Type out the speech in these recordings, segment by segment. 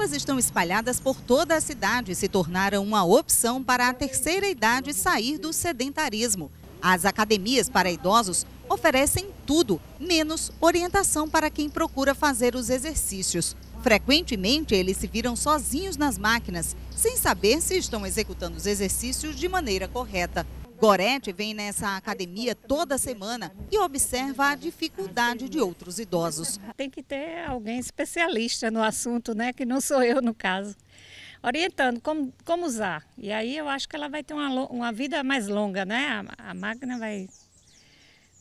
Elas estão espalhadas por toda a cidade e se tornaram uma opção para a terceira idade sair do sedentarismo. As academias para idosos oferecem tudo, menos orientação para quem procura fazer os exercícios. Frequentemente, eles se viram sozinhos nas máquinas, sem saber se estão executando os exercícios de maneira correta. Gorete vem nessa academia toda semana e observa a dificuldade de outros idosos. Tem que ter alguém especialista no assunto, né, que não sou eu no caso, orientando como, como usar. E aí eu acho que ela vai ter uma, uma vida mais longa, né? A, a máquina vai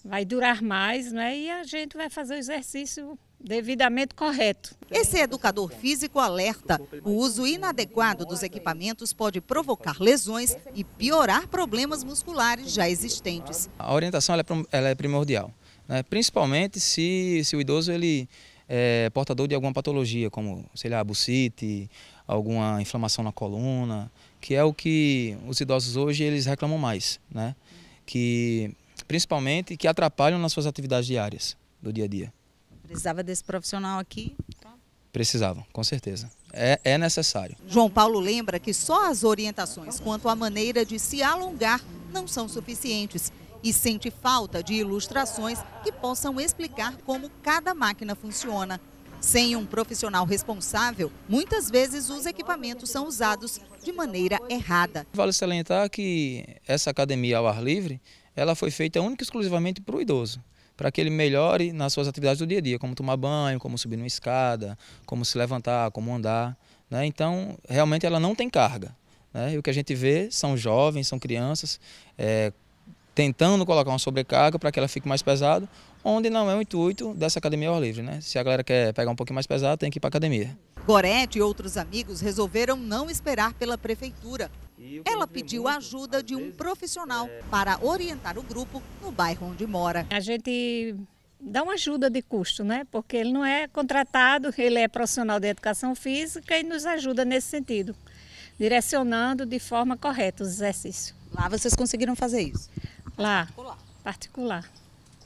vai durar mais, né? E a gente vai fazer o exercício devidamente correto. Esse educador físico alerta: o uso inadequado dos equipamentos pode provocar lesões e piorar problemas musculares já existentes. A orientação é, é, primordial, né? principalmente se, se o idoso ele é portador de alguma patologia, como, sei lá, bucite, alguma inflamação na coluna, que é o que os idosos hoje eles reclamam mais, né? Que principalmente, que atrapalham nas suas atividades diárias, do dia a dia. Precisava desse profissional aqui? Precisavam, com certeza. É, é necessário. João Paulo lembra que só as orientações quanto à maneira de se alongar não são suficientes e sente falta de ilustrações que possam explicar como cada máquina funciona. Sem um profissional responsável, muitas vezes os equipamentos são usados de maneira errada. Vale salientar que essa academia ao ar livre, ela foi feita única e exclusivamente para o idoso, para que ele melhore nas suas atividades do dia a dia, como tomar banho, como subir numa escada, como se levantar, como andar. Né? Então, realmente ela não tem carga. Né? E o que a gente vê são jovens, são crianças, é, tentando colocar uma sobrecarga para que ela fique mais pesada, onde não é o intuito dessa academia ao ar livre, né? Se a galera quer pegar um pouquinho mais pesado, tem que ir para academia. Gorete e outros amigos resolveram não esperar pela prefeitura. Ela pediu a ajuda de um profissional para orientar o grupo no bairro onde mora. A gente dá uma ajuda de custo, né? Porque ele não é contratado, ele é profissional de educação física e nos ajuda nesse sentido, direcionando de forma correta os exercícios. Lá vocês conseguiram fazer isso? Lá. Particular.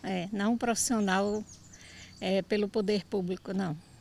É, não profissional é, pelo poder público, não.